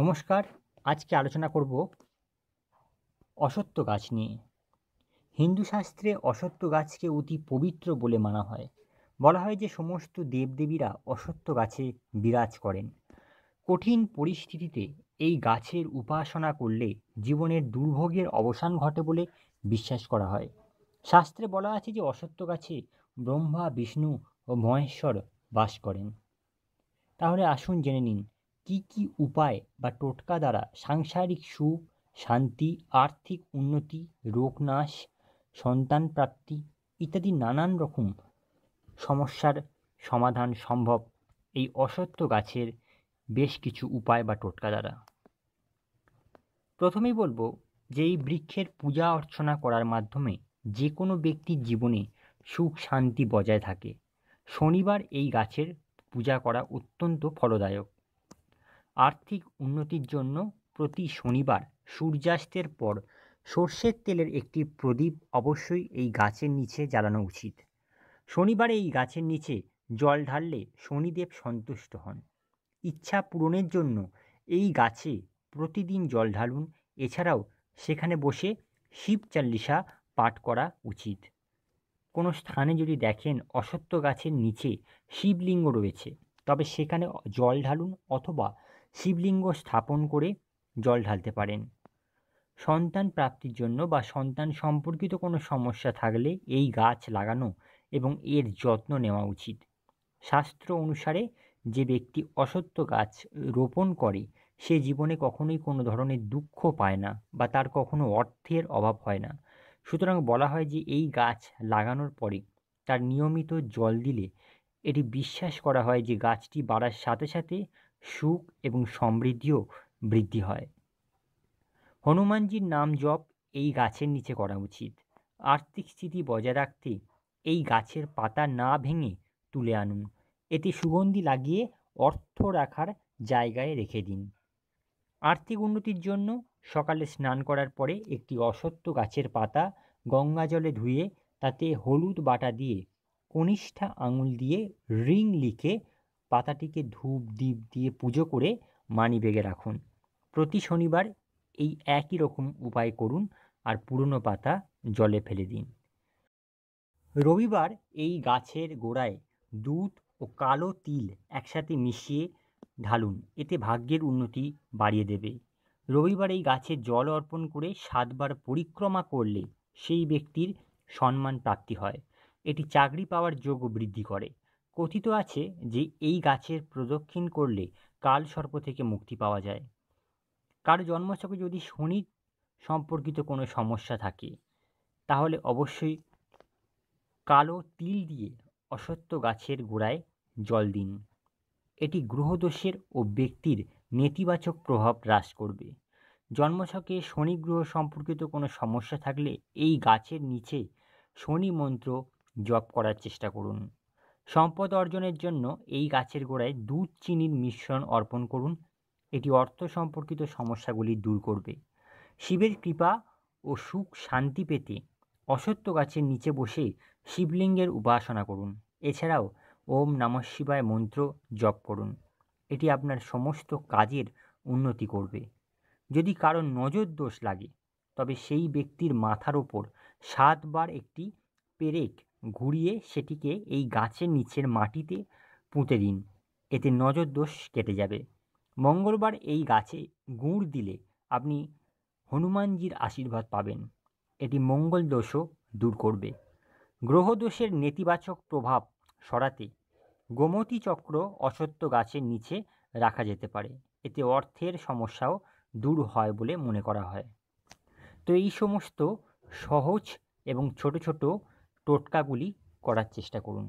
নমস্কার আজকে আলোচনা করব অসত্য গাছ নিয়ে হিন্দু শাস্ত্রে অসত্য গাছকে অতি পবিত্র বলে মানা হয় বলা হয় যে সমস্ত দেবদেবীরা অসত্য গাছে বিরাজ করেন কঠিন পরিস্থিতিতে এই গাছের উপাসনা করলে জীবনের দুর্ভোগের অবসান ঘটে বলে বিশ্বাস করা হয় শাস্ত্রে বলা আছে যে অসত্য গাছে ব্রহ্মা বিষ্ণু ও মহেশ্বর বাস করেন তাহলে আসুন জেনে নিন কি কি উপায় বা টোটকা দ্বারা সাংসারিক সুখ শান্তি আর্থিক উন্নতি রোগনাশ সন্তান প্রাপ্তি ইত্যাদি নানান রকম সমস্যার সমাধান সম্ভব এই অসত্য গাছের বেশ কিছু উপায় বা টোটকা দ্বারা প্রথমেই বলবো যে এই বৃক্ষের পূজা অর্চনা করার মাধ্যমে যে কোনো ব্যক্তির জীবনে সুখ শান্তি বজায় থাকে শনিবার এই গাছের পূজা করা অত্যন্ত ফলদায়ক আর্থিক উন্নতির জন্য প্রতি শনিবার সূর্যাস্তের পর সর্ষের তেলের একটি প্রদীপ অবশ্যই এই গাছের নিচে জ্বালানো উচিত শনিবারে এই গাছের নিচে জল ঢাললে শনিদেব সন্তুষ্ট হন ইচ্ছা পূরণের জন্য এই গাছে প্রতিদিন জল ঢালুন এছাড়াও সেখানে বসে শিব চাল্লিশা পাঠ করা উচিত কোনো স্থানে যদি দেখেন অসত্য গাছের নিচে শিবলিঙ্গ রয়েছে তবে সেখানে জল ঢালুন অথবা শিবলিঙ্গ স্থাপন করে জল ঢালতে পারেন সন্তান প্রাপ্তির জন্য বা সন্তান সম্পর্কিত কোনো সমস্যা থাকলে এই গাছ লাগানো এবং এর যত্ন নেওয়া উচিত শাস্ত্র অনুসারে যে ব্যক্তি অসত্য গাছ রোপণ করে সে জীবনে কখনোই কোনো ধরনের দুঃখ পায় না বা তার কখনো অর্থের অভাব হয় না সুতরাং বলা হয় যে এই গাছ লাগানোর পরে তার নিয়মিত জল দিলে এটি বিশ্বাস করা হয় যে গাছটি বাড়ার সাথে সাথে সুখ এবং সমৃদ্ধিও বৃদ্ধি হয় হনুমানজির নাম জপ এই গাছের নিচে করা উচিত আর্থিক স্থিতি বজায় রাখতে এই গাছের পাতা না ভেঙে তুলে আনুন এতে সুগন্ধি লাগিয়ে অর্থ রাখার জায়গায় রেখে দিন আর্থিক উন্নতির জন্য সকালে স্নান করার পরে একটি অসত্য গাছের পাতা গঙ্গা জলে ধুয়ে তাতে হলুদ বাটা দিয়ে কনিষ্ঠা আঙুল দিয়ে রিং লিখে পাতাটিকে ধূপ দ্বীপ দিয়ে পুজো করে মানি বেগে রাখুন প্রতি শনিবার এই একই রকম উপায় করুন আর পুরনো পাতা জলে ফেলে দিন রবিবার এই গাছের গোড়ায় দুধ ও কালো তিল একসাথে মিশিয়ে ঢালুন এতে ভাগ্যের উন্নতি বাড়িয়ে দেবে রবিবার এই গাছে জল অর্পণ করে সাতবার পরিক্রমা করলে সেই ব্যক্তির সম্মান প্রাপ্তি হয় এটি চাকরি পাওয়ার যোগ বৃদ্ধি করে কথিত আছে যে এই গাছের প্রদক্ষিণ করলে কাল সর্প থেকে মুক্তি পাওয়া যায় কারো জন্মছকে যদি শনি সম্পর্কিত কোনো সমস্যা থাকে তাহলে অবশ্যই কালো তিল দিয়ে অসত্য গাছের গোড়ায় জল দিন এটি গ্রহদোষের ও ব্যক্তির নেতিবাচক প্রভাব হ্রাস করবে জন্মছকে শনি গ্রহ সম্পর্কিত কোনো সমস্যা থাকলে এই গাছের নিচে শনি মন্ত্র জপ করার চেষ্টা করুন সম্পদ অর্জনের জন্য এই গাছের গোড়ায় দুধ চিনির মিশ্রণ অর্পণ করুন এটি অর্থ সম্পর্কিত সমস্যাগুলি দূর করবে শিবের কৃপা ও সুখ শান্তি পেতে অসত্য গাছের নিচে বসে শিবলিঙ্গের উপাসনা করুন এছাড়াও ওম নম শিবায় মন্ত্র জপ করুন এটি আপনার সমস্ত কাজের উন্নতি করবে যদি কারো নজর দোষ লাগে তবে সেই ব্যক্তির মাথার ওপর সাতবার একটি পেরেক ঘুরিয়ে সেটিকে এই গাছের নিচের মাটিতে পুঁতে দিন এতে নজর দোষ কেটে যাবে মঙ্গলবার এই গাছে গুড় দিলে আপনি হনুমানজির আশীর্বাদ পাবেন এটি মঙ্গল দোষও দূর করবে গ্রহদোষের নেতিবাচক প্রভাব সরাতে গোমতী চক্র অসত্য গাছের নিচে রাখা যেতে পারে এতে অর্থের সমস্যাও দূর হয় বলে মনে করা হয় তো এই সমস্ত সহজ এবং ছোট ছোট টোটকাগুলি করার চেষ্টা করুন